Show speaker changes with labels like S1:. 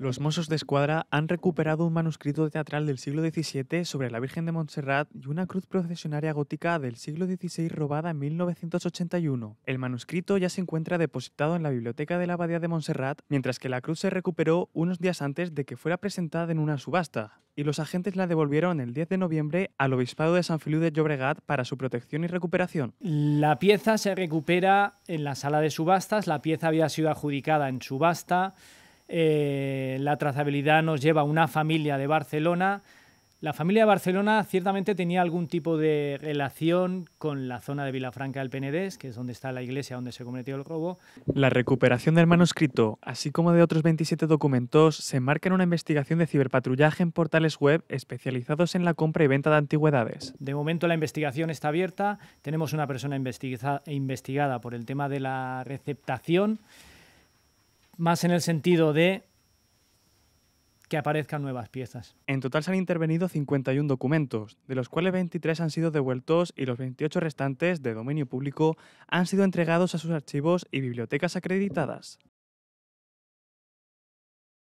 S1: Los Mossos de Escuadra han recuperado un manuscrito teatral del siglo XVII sobre la Virgen de Montserrat y una cruz procesionaria gótica del siglo XVI robada en 1981. El manuscrito ya se encuentra depositado en la biblioteca de la Abadía de Montserrat, mientras que la cruz se recuperó unos días antes de que fuera presentada en una subasta, y los agentes la devolvieron el
S2: 10 de noviembre al Obispado de San Feliu de Llobregat para su protección y recuperación. La pieza se recupera en la sala de subastas, la pieza había sido adjudicada en subasta eh, la trazabilidad nos lleva a una familia de Barcelona. La familia de Barcelona ciertamente tenía algún tipo de relación con la zona de Vilafranca del Penedés, que es donde está la iglesia donde se cometió el robo.
S1: La recuperación del manuscrito, así como de otros 27 documentos, se enmarca en una investigación de ciberpatrullaje en portales web especializados en la
S2: compra y venta de antigüedades. De momento la investigación está abierta, tenemos una persona investigada por el tema de la receptación más en el sentido de que aparezcan nuevas piezas.
S1: En total se han intervenido 51 documentos, de los cuales 23 han sido devueltos y los 28 restantes de dominio público
S2: han sido entregados a sus archivos y bibliotecas acreditadas.